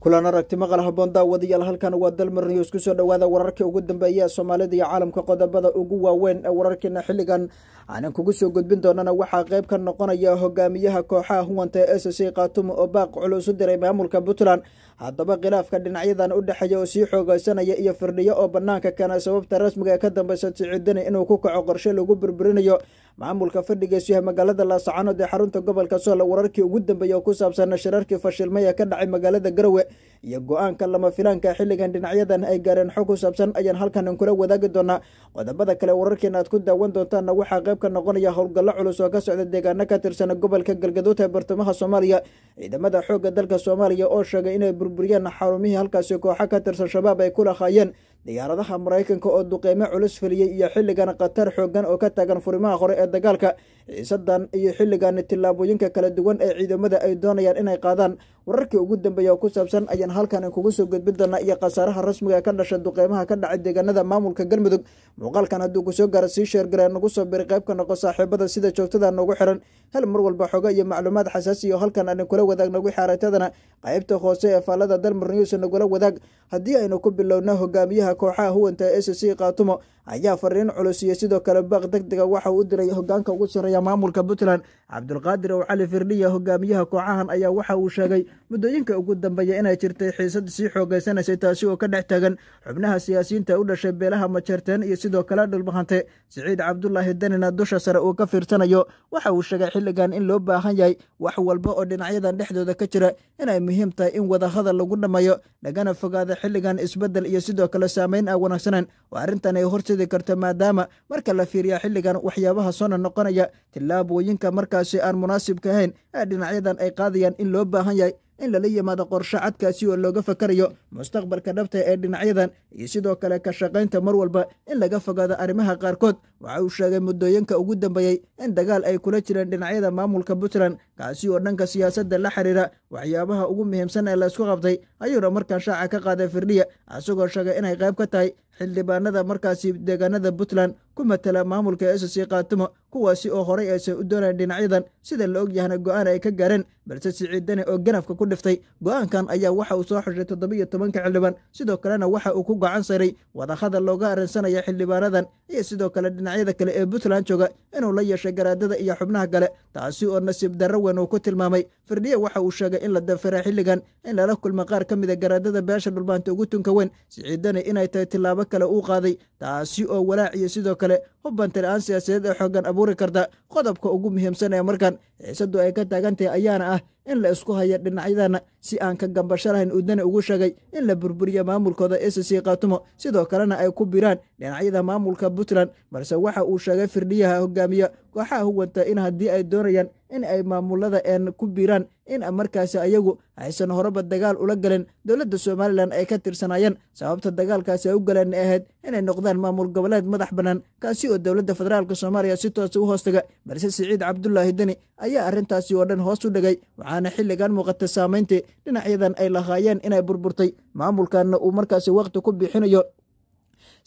kulan aragti maqal haboon daawadayaal halkan waa dalmar news ku soo dhowaada wararkii ugu dambeeya soomaalida iyo caalamka qodobada ugu waaweyn ee wararkeena xilligan aanan kugu soo gudbin doonana waxaa qayb ka noqonaya hogaamiyaha kooxaha huwanta ee s c khaatumo oo baaq culus u diray maamulka puntland haddaba khilaafka dhinacyadan u dhexeeya oo sii xoogeysanaya iyo firdhiyo oo bannaanka keena sababta rasmiga ee ka dambaysa siciidani inuu ku kaco qorshe lagu burburinayo maamulka fadhigeesuyahay magaalada laasacanood ee xarunta gobolka sool wararkii ugu dambeeyay oo ku saabsana shirarkii fashilmay ee ka dhacay magaalada garowe iyo go-aanka lama filaanka xilligan dhinacyadan ay gaareen xog ku saabsan ayaan halkanan kula wadaagi doonaa qodobada kale wararkeena aad ku daawan doontaanna waxaa qayb ka noqonaya howlgallo culus oo ka socda deegaano ka tirsan gobolka galgaduud ee bartamaha soomaaliya ciidamada xoogga dalka soomaaliya oo sheegay inay burburiyeen xarumihii halkaasi kooxo ka tirsan shabaab ay ku lahaayeen diyaaradaha maraykanka oo duqeymo culus feliyey iyo xilligan khatar xooggan oo ka taagan furimaha hore ee dagaalka ciisadan iyo xilligan tillaabooyinka kala duwan ee ciidamada ay doonayaan inay qaadaan wararkii ugu dambeeya oo ku saabsan ayaan halkan kugu soo gudbin doonaa iyo khasaaraha rasmiga ka dhasha duqeymaha ka dhacay deegaanada maamulka galmudug muuqaalkan hadduu kusoo gaara sii sheergara nagu soo biri qayb ka noqo saaxiibada sida joogtada noogu xiran hel mar walba xoga iyo macluumaad xasaasiyo halkan aan kula wadaag nagu xaaratadana qaybta hoose ee faallada dalmar news nagula wadaag haddii aynu ku bilowna hogaamiyaha kooxaha huwanta ee s c khaatumo ayaa fariin culusiya sidoo kale baaq deg dega waxa uu u diray hoggaanka ugu sarreeya maamulka puntland cabdulqaadir oo cali firdhiya hogaamiyaha kooxahan ayaa waxa uu sheegay muddooyinka ugu dambeeya inay jirtay xiisad sii xoogaysanaysay taasi oo ka dhex taagan xubnaha siyaasiyiinta u dhashay beelaha majeerteen iyo sidoo kale dhulmahante siciid cabdulaahi danina dusha sare uu ka fiirsanayo waxa uu sheegay xilligan in loo baahan yahay wax walba oo dhinacyadan dhexdooda ka jira inay muhiim tahay in wadahadal lagu dhammeeyo lagana fogaada xilligan isbeddel iyo sidoo kale saameyn aan wanaagsaneen oo arrintan ay horseed horseedi karta maadaama marka la fiiriya xilligan waxyaabaha soona noqonaya tillaabooyinka markaasi aan munaasibka ahayn ee dhinacyadan ay qaadayaan in loo baahan yahay in lala yimaado qorsho cadkaasi oo looga fakarayo mustaqbalka dhabta ah ee dhinacyadan iyo sidoo kale ka shaqaynta mar walba in laga fogaado arrimaha qaarkood waxa uu sheegay muddooyinka ugu dambeeyey in dagaal ay kula jireen dhinacyada maamulka puntland kaasi oo dhanka siyaasadda la xiriira waxyaabaha ugu muhiimsan ee laysku qabtay ayuuna markaan shaaca ka qaaday firdhiya asagoo sheegay inay qayb ka tahay xildhibaanada markaasi deegaanada puntland ku matala maamulka esasi kaatumo kuwaasi oo horay aysan u doonayn dhinacyadan sida la og yahana go-aan ay ka gaareen balse siciidane oo ganafka ku dhiftay go-aankan ayaa waxa uu soo xushay toddobiyo tobanka xildhibaan sidoo kalena waxa uu ku gacan saray wadahada looga arrinsanaya xildhibaanadan iyo sidoo kale dhinacyada kale ee puntland jooga inuu la yeeshay garaadada iyo xubnaha kale taasi oo nasiib darro weyn uu ku tilmaamay firdhiya waxa uu sheegay in la dafiray xilligan in lala kulma qaar ka mida ah garaadada beesha dhulbaanta ugu tunka weyn siciidane inay tahay tillaabo kale uu qaaday taasi oo walaac iyo sidoo kale hubbantiri-aan siyaasadeed ee xoogan abuuri karta qodobka ugu muhiimsan ee markan xiisaddu ay ka taagantahay ayaana ah in la isku haya dhinacyadana si aan ka gambasho lahayn uudani ugu sheegay in la burburiyo maamulkooda s c kaatumo sidoo kalena ay ku biraan dhinacyada maamulka puntland balse waxa uu sheegay firdhiyaha hogaamiya kooxaha huwanta in haddii ay doonayaan in ay maamulada een ku biiraan in markaasi ayagu aysan horeba dagaal ula galeen dowladda somalilan ay ka tirsanaayeen sababta dagaalkaasi ay u galeen ahayd inay noqdaan maamul goboleed madax bannaan kaasi oo dowladda federaalka soomaaliya si toosa u hoostaga balse siciid cabdulaahi deni ayaa arrintaasi oo dhan hoos u dhigay waxaana xilligan muuqatay saameyntii dhinacyadan ay lahaayeen inay burburtay maamulkanna uu markaasi wakhti ku bixinayo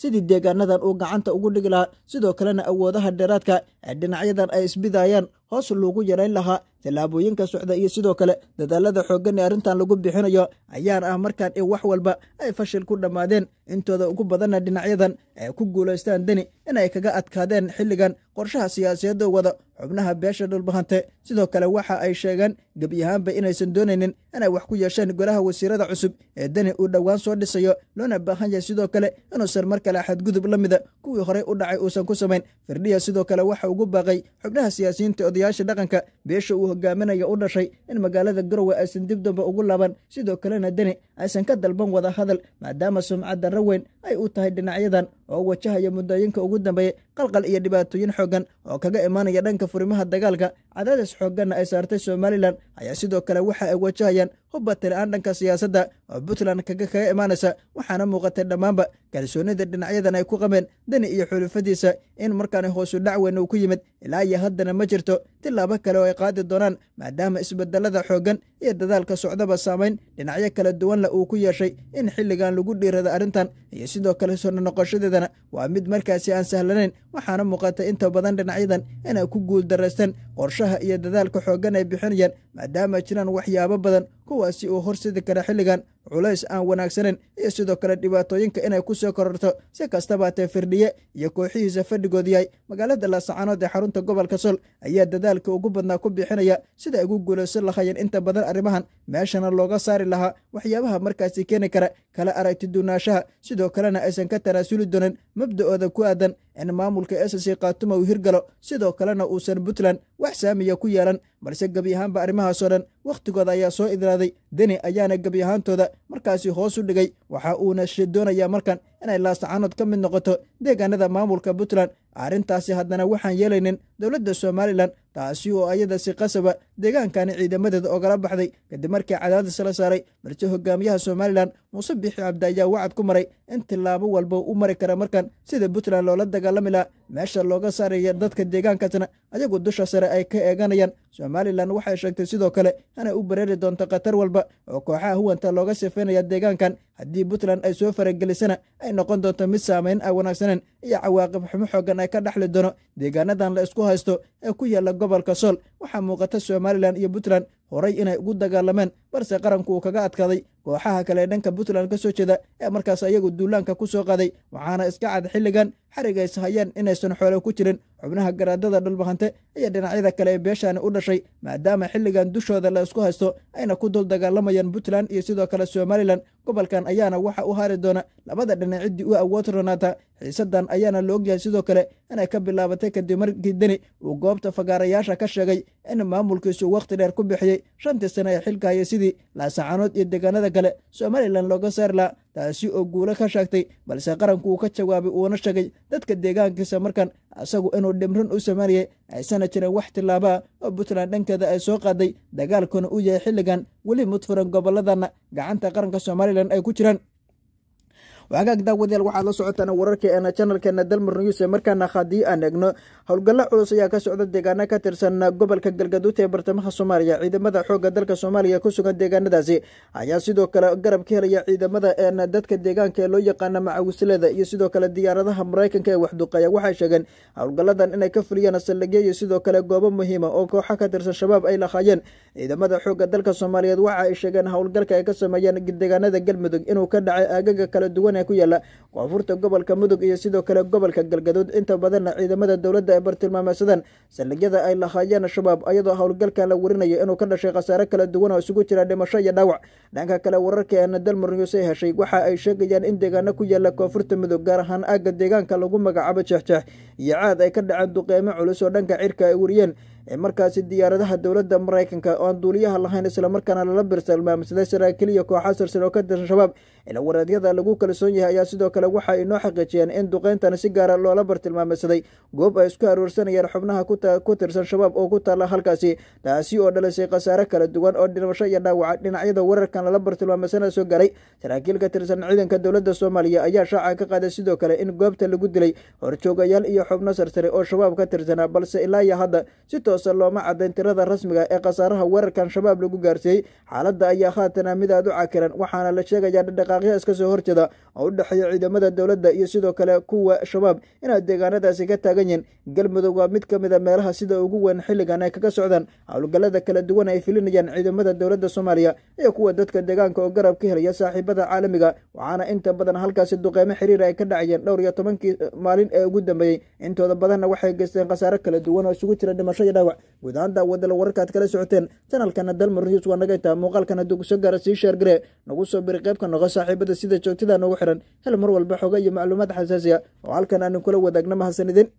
sidii deegaanadan uu gacanta ugu dhigi lahaa sidoo kalena awoodaha dheeraadka ah ee dhinacyadan ay isbidaayaan hoos loogu yarayn lahaa tallaabooyinka socda iyo sidoo kale dadaalada xooggan ee arrintan lagu bixinayo ayaar ah markaan in wax walba ay fashil ku dhammaadeen intooda ugu badanna dhinacyadan ay ku guulaystaan deni inay kaga adkaadeen xilligan qorshaha siyaasiyadda wada xubnaha beesha dhulbahante sidoo kale waxa ay sheegeen gebi ahaanba inaysan doonaynin inay wax ku yeesheen golaha wasiirada cusub ee deni uu dhowaan soo dhisayo loona baahan yahay sidoo kale inuusan mar kale xadgudub la mida kuwii horey u dhacay uusan ku samayn firdhiya sidoo kale waxa ugu baaqay xubnaha siyaasiyiinta odayaasha dhaqanka beesha uu hogaaminaya u dhashay in magaalada garowe aysan dib dambe ugu laaban sidoo kalena deni aysan ka dalban wada hadal maadaama sumcad darra weyn ay u tahay dhinacyadan oo wajahaya muddooyinka ugu dambeeyey qalqal iyo dhibaatooyin xooggan oo kaga imaanaya dhanka furimaha dagaalka cadaadis xoogganna ay saartay somalilan ayaa sidoo kale waxa ay wajahayaan hubbatilaan dhanka siyaasadda oo puntland kaga kaga imaanaysa waxaana muuqatay dhammaanba kalsoonida dhinacyadan ay ku qabeen deni iyo xulufadiisa in markaana hoosu dhac weyn uu ku yimid ilaa iyo haddana ma jirto tillaabo kale oo ay qaadi doonaan maadaama isbedelada xooggan iyo dadaalka socdaba saameyn dhinacyo kala duwanla uu ku yeeshay in xilligan lagu dhiirada arrintan iyo sidoo kale soo noqoshadeedana waa mid markaasi aan sahlanayn waxaana muuqatay inta badan dhinacyadan inay ku guul qorshaha iyo dadaalka xooggan ay bixinayaan maadaama jiraan waxyaabo badan kuwaasi uu horsidi kara xilligan culays aan wanaagsanayn iyo sidoo kale dhibaatooyinka inay ku soo kororto si kastabaatee firdhiye iyo kooxihiisa fadhigood yahay magaalada laascaanood ee xarunta gobolka sol ayaa dadaalka ugu badnaa ku bixinaya sida ay ugu guulaysan lahayeen inta badan arrimahan meeshana looga saari lahaa waxyaabaha markaasi keeni kara kala aragti duunaashaha sidoo kalena aysan ka tanaasuli doonin mabda'ooda ku aadan in maamulka s c khatuma hirgalo sidoo kalena uusan puntland wax saamiya ku yeelan balse gebi ahaanba arrimahaasoo dhan wakhtigooda ayaa soo idraaday deni ayaana gebi ahaantooda markaasi hoos u dhigay waxa uuna doonayaa markan inay laastacaanood ka mid noqoto deegaanada maamulka puntland arrintaasi haddana waxaan yeelaynin dowladda somalilan taasi oo ayada si qasaba deegaankani ciidamadeeda ogala baxday kadib markii cadaadis la saaray balse hogaamiyaha somalilan muuse bixi cabdi ayaa wacad ku maray in tilaabo walba u mari kara markan sida puntland loola dagaalami laha meesha looga saaraya dadka deegaankaasna ayaguo dusha sare ay ka eeganayaan somalilan waxay sheegtay sidoo kale inay u bareeri doonto khatar walba oo kooxaha huwanta looga safeynaya deegaankan haddii puntland ay soo faragelisana ay noqon doonto mid saameyn aan ah, wanaagsaneyn iyo cawaaqib xumo xoogan ay ka dhexli doono deegaanadan la isku haysto ee ku yaalla gobolka sool waxaa muuqata somalilan iyo puntland horay inay ugu dagaalameen balse qaranku uu kaga adkaaday kooxaha kale ee dhanka puntland ka soo jeeda ee markaas ayagu duulaanka ku soo qaaday waxaana iska cad xilligan xarig ay sahayeen inaysan xoolo ku jirin xubnaha garaadada dhulbahante iyo dhinacyada kale ee beeshaani u dhashay maadaama xilligan dushooda la isku haysto ayna ku dul dagaalamayaan puntland iyo sidoo kale somalilan gobolkan ayaana waxa u haari doona labada dhinac ciddii u awood ronaata xiisadan ayaana la ogyahay sidoo kale inay ka bilaabatay kadib markii deni uu goobta fagaarayaasha ka sheegay in maamulkiisu wakhti dheer ku bixiyey shantii sane ee xilka haya sidii laasacanood iyo deegaanada kale somalilan looga saari laha taasi oo guulo ka sheegtay balse qaranku uu ka jawaabay uuna sheegay dadka deegaankiisa markan isagu inuu dhimrin u sameynayay aysana jirin wax tillaabaa oo puntland dhankeeda ay soo qaaday dagaalkuna u yahay xilligan weli mudfuran gobolladana gacanta qaranka somalilan ay ku jiraan agaag daawadayaal waxaad la socotaan wararkeena janalkeena dalmar news ee markaana haddii aan eegno howlgallo culus ayaa ka socda deegaano ka tirsan gobolka galgaduud ee bartamaha soomaaliya ciidamada xooga dalka soomaaliya ku sugan deegaanadaasi ayaa sidoo kale garab ka helaya ciidamada een dadka deegaanka ee loo yaqaana macawislada iyo sidoo kale diyaaradaha maraykanka ee waxduqeeya waxay sheegeen howlgalladan inay ka fuliyaan saldhigya sidoo kale goobo muhiima oo kooxa ka tirsan shabaab ay lahaayeen ciidamada xooga dalka soomaaliyeed waxa ay sheegeen howlgalka ay ka sameeyeen deegaanada galmudug inuu ka dhacay aagaga kala duwan duwan ee ku yaala koonfurta gobolka mudug iyo sidoo kale gobolka galgaduud inta badanna ciidamada dowladda ee bartilmaameysadan saldhigyada ay lahaayeen shabaab ayadoo howlgalkan la warinayo inuu ka dhashay khasaare kala duwan oo isugu jira dhimasho iyo dhaawac dhanka kale wararkeena dalmar news ay heshay waxa ay sheegayaan in deegaano ku yaala koonfurta mudug gaar ahaan aagga deegaanka lagu magacaabo jeexjeex iyo caad ay ka dhaceen duqeymo culus oo dhanka cirka ay wariyeen markaasi diyaaradaha dowladda maraykanka oan duuliyaha lahayn islamarkaana lala birsalmaam silsila keliya kooxa silsil oo ka tirsan shabaab ilwareedyada lagu kalsoon yahay ayaa sidoo kale waxa ay noo xaqiijiyeen in duqeyntan si gaara ah loola bartilmaameysaday goob ay isku aroorsanayeen xubnaha ku tirsan shabaab oo ku taala halkaasi taasi oo dhalisay khasaare kala duwan oo dhimasho iyo dhaawaca dhinacyada weerarkan lala bartilmaameysanaa soo gaaray saraakiil ka tirsan ciidanka dowladda soomaaliya ayaa shaaca ka qaaday sidoo kale in goobta lagu dilay horjoogayaal iyo xubno sarsare oo shabaab ka tirsanaa balse ilaa iyo hadda si toose looma caddayn tirada rasmiga ah ee khasaaraha weerarkan shabaab lagu gaarsiiyey xaaladda ayaa khaatana mid aad u cakiran waxaana la sheegayaa dhaqdhaqaaqyo iska soo horjeeda oo u dhexeeya ciidamada dowladda iyo sidoo kale kuwa shabaab inay deegaanadaasi ka taagan yihiin galmudug waa mid ka mida ah meelaha sida ugu weyn xilligan ay kaga socdaan howlgallada kala duwan ay filinayaan ciidamada dowladda soomaaliya iyo kuwa dadka deegaanka oo garab ka helaya saaxiibada caalamiga waxaana inta badan halkaasi duqeymo xiriir ah ay ka dhacayeen dhowr iyo tobankii eh, maalin ee ugu dambeeyey intooda badanna waxay geysteen khasaaro kala duwan oo isugu jira dhimasho iyo dhaawac guud ahaan daawadala wararkaad kala socoteen janalkana dalmar news waa naga intaa muuqaalkan hadduu gaara sii sheergaree nagu soo biri qeybka noqo saaxiibada sida joogtadaa noogu xiran hel mar walba xoga iyo macluumaad xasaasiya oo halkan aanu kula wadaagno mahadsanidin